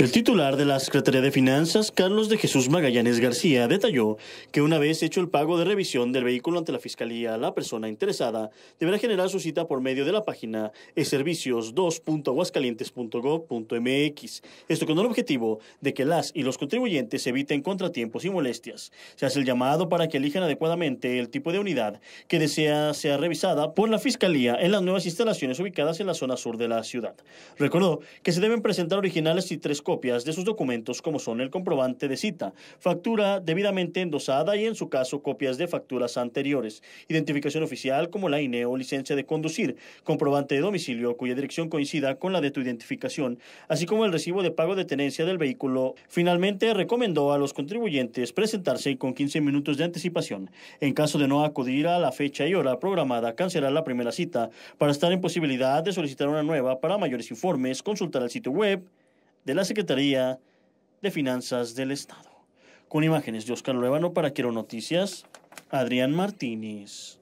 El titular de la Secretaría de Finanzas, Carlos de Jesús Magallanes García, detalló que una vez hecho el pago de revisión del vehículo ante la Fiscalía, la persona interesada deberá generar su cita por medio de la página eservicios2.aguascalientes.gov.mx. Esto con el objetivo de que las y los contribuyentes eviten contratiempos y molestias. Se hace el llamado para que elijan adecuadamente el tipo de unidad que desea sea revisada por la Fiscalía en las nuevas instalaciones ubicadas en la zona sur de la ciudad. Recordó que se deben presentar originales y tres copias de sus documentos como son el comprobante de cita, factura debidamente endosada y en su caso copias de facturas anteriores, identificación oficial como la INE o licencia de conducir, comprobante de domicilio cuya dirección coincida con la de tu identificación, así como el recibo de pago de tenencia del vehículo. Finalmente recomendó a los contribuyentes presentarse con 15 minutos de anticipación. En caso de no acudir a la fecha y hora programada, cancelar la primera cita para estar en posibilidad de solicitar una nueva para mayores informes, consultar el sitio web de la Secretaría de Finanzas del Estado. Con imágenes de Oscar Luevano para Quiero Noticias, Adrián Martínez.